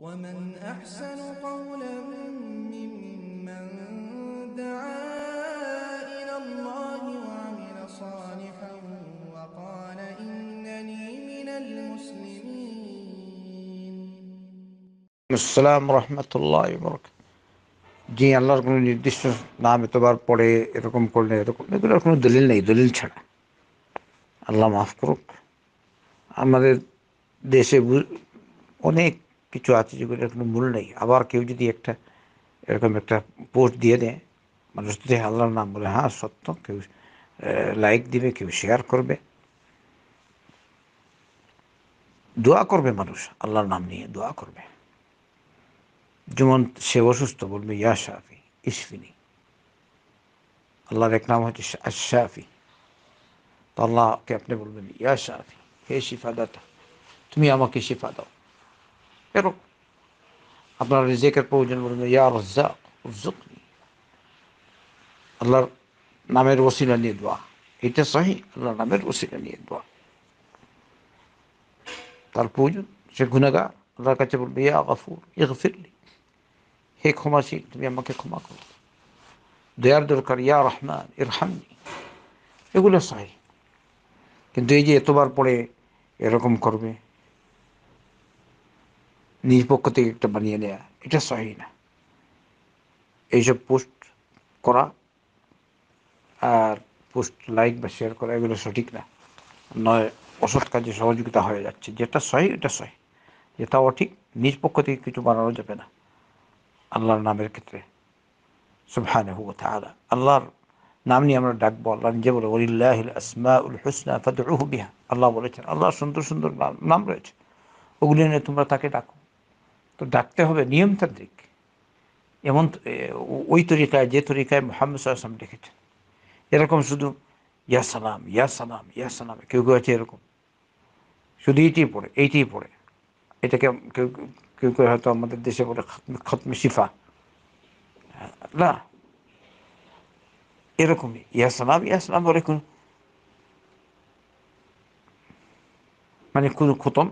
ومن أحسن قولا ممن دعا إلى الله وعمل صالحا وقال إنني من المسلمين السلام ورحمة الله وبركاته জি আল্লাহর কোনো নির্দিষ্ট নাম এতবার পড়ে এরকম করলে এরকম এগুলোর কোনো দলিল নেই দলিল ছাড়া আল্লাহ মাফ করুক আমাদের দেশে অনেক কিছু আছে যেগুলো কোনো মূল নেই আবার কেউ যদি একটা এরকম একটা পোস্ট দিয়ে দেয় মানুষ যদি আল্লাহর নাম বলে হ্যাঁ সত্য কেউ লাইক দিবে কেউ শেয়ার করবে দোয়া করবে মানুষ আল্লাহর নাম নিয়ে দোয়া করবে যেমন সে অসুস্থ বলবে ইয়া শাফি ইসফিনি আল্লাহর এক নাম হচ্ছে আশাফি তো আল্লাহকে আপনি বলবেন ইয়া শাফি হে শিফা দাতা তুমি আমাকে শিফা দাও এরকম আপনার রিজেকের প্রয়োজন বলবেন আল্লাহর নামের ওসিলা নিয়ে দেওয়া এটা সহি আল্লাহর নামের ওসিলা নিয়ে দোয়া তার প্রয়োজন সে গুনাগা আল্লাহর কাছে বলবে ইয়া গফুর ইগফিরলি হে ক্ষমাশীল তুমি আমাকে ক্ষমা করো দয়ার দরকার ইয়া রহমান ইরহামনি এগুলো সহি কিন্তু এই যে এতবার পরে এরকম করবে নিজ পক্ষ থেকে একটা বানিয়ে নেয়া এটা সহি না এইসব পোস্ট করা আর পোস্ট লাইক বা শেয়ার করা এগুলো সঠিক না নয় অসৎ কাজে সহযোগিতা হয়ে যাচ্ছে যেটা সহি এটা সহি যেটা অঠিক নিজ পক্ষ থেকে কিছু বানানো যাবে না আল্লাহর নামের ক্ষেত্রে সুবহান হু তাহলে আল্লাহর নাম নিয়ে আমরা ডাকবো আল্লাহ নিজে বলে ওলিল্লাহ আসমা উল হুসনা ফাদুহু বিহা আল্লাহ বলেছেন আল্লাহর সুন্দর সুন্দর নাম রয়েছে ওগুলি নিয়ে তোমরা তাকে ডাকো তো ডাকতে হবে নিয়মতান্ত্রিক এমন ওই তরিকায় যে তরিকায় মোহাম্মদ সাল্লাম ডেকেছেন এরকম শুধু ইয়া সালাম ইয়া সালাম ইয়া সালাম কেউ কেউ আছে এরকম শুধু এইটি পড়ে এইটি পড়ে এটাকে কেউ কেউ কেউ হয়তো আমাদের দেশে বলে খতমে শিফা না এরকমই ইয়া সালাম ইয়া সালাম বলে কোন মানে কোনো খতম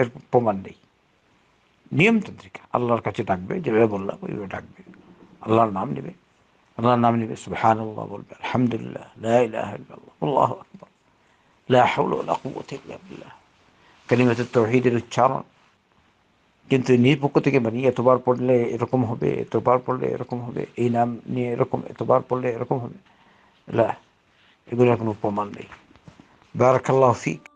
এর প্রমাণ নেই নিয়মতান্ত্রিক আল্লাহর কাছে ডাকবে যেভাবে বললাম ওইভাবে ডাকবে আল্লাহর নাম নেবে আল্লাহর নাম নেবে সুবহান আল্লাহ বলবে আলহামদুলিল্লাহ আল্লাহ আকবর কালিমাতের তহিদের উচ্চারণ কিন্তু নিজ পক্ষ থেকে মানি এতবার পড়লে এরকম হবে এতবার পড়লে এরকম হবে এই নাম নিয়ে এরকম এতবার পড়লে এরকম হবে লা এগুলোর কোনো প্রমাণ নেই বারাকাল্লাহ ফিক